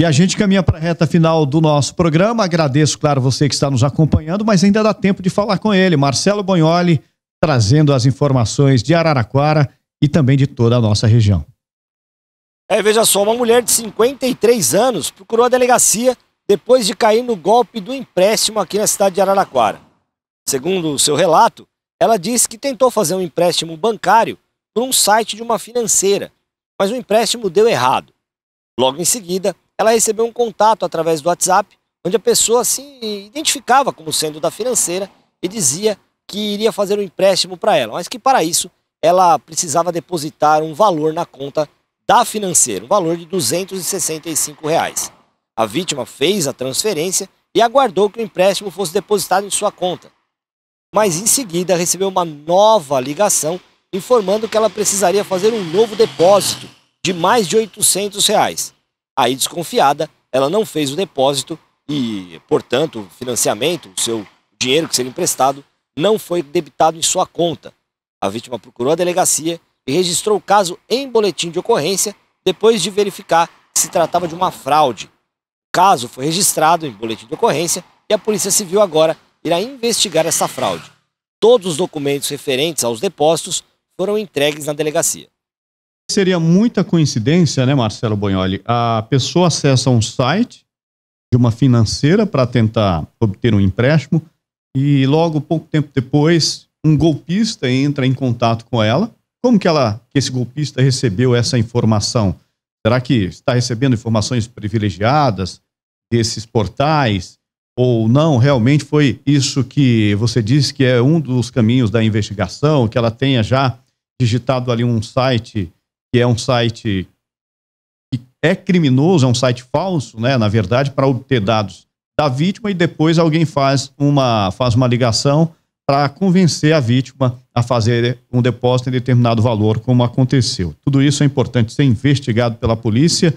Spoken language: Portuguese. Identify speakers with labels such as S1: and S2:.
S1: E a gente caminha para a reta final do nosso programa. Agradeço, claro, você que está nos acompanhando, mas ainda dá tempo de falar com ele, Marcelo Bonholi, trazendo as informações de Araraquara e também de toda a nossa região.
S2: É, veja só, uma mulher de 53 anos procurou a delegacia depois de cair no golpe do empréstimo aqui na cidade de Araraquara. Segundo o seu relato, ela disse que tentou fazer um empréstimo bancário por um site de uma financeira, mas o empréstimo deu errado. Logo em seguida, ela recebeu um contato através do WhatsApp, onde a pessoa se identificava como sendo da financeira e dizia que iria fazer um empréstimo para ela, mas que para isso ela precisava depositar um valor na conta da financeira, um valor de 265 reais. A vítima fez a transferência e aguardou que o empréstimo fosse depositado em sua conta. Mas em seguida recebeu uma nova ligação informando que ela precisaria fazer um novo depósito de mais de 800 reais. Aí, desconfiada, ela não fez o depósito e, portanto, o financiamento, o seu dinheiro que seria emprestado, não foi debitado em sua conta. A vítima procurou a delegacia e registrou o caso em boletim de ocorrência depois de verificar se tratava de uma fraude. O caso foi registrado em boletim de ocorrência e a Polícia Civil agora irá investigar essa fraude. Todos os documentos referentes aos depósitos foram entregues na delegacia
S1: seria muita coincidência, né, Marcelo Bonholi? A pessoa acessa um site de uma financeira para tentar obter um empréstimo e logo pouco tempo depois um golpista entra em contato com ela. Como que ela, que esse golpista recebeu essa informação? Será que está recebendo informações privilegiadas desses portais? Ou não, realmente foi isso que você disse que é um dos caminhos da investigação, que ela tenha já digitado ali um site que é um site que é criminoso, é um site falso, né, na verdade, para obter dados da vítima e depois alguém faz uma, faz uma ligação para convencer a vítima a fazer um depósito em determinado valor, como aconteceu. Tudo isso é importante ser investigado pela polícia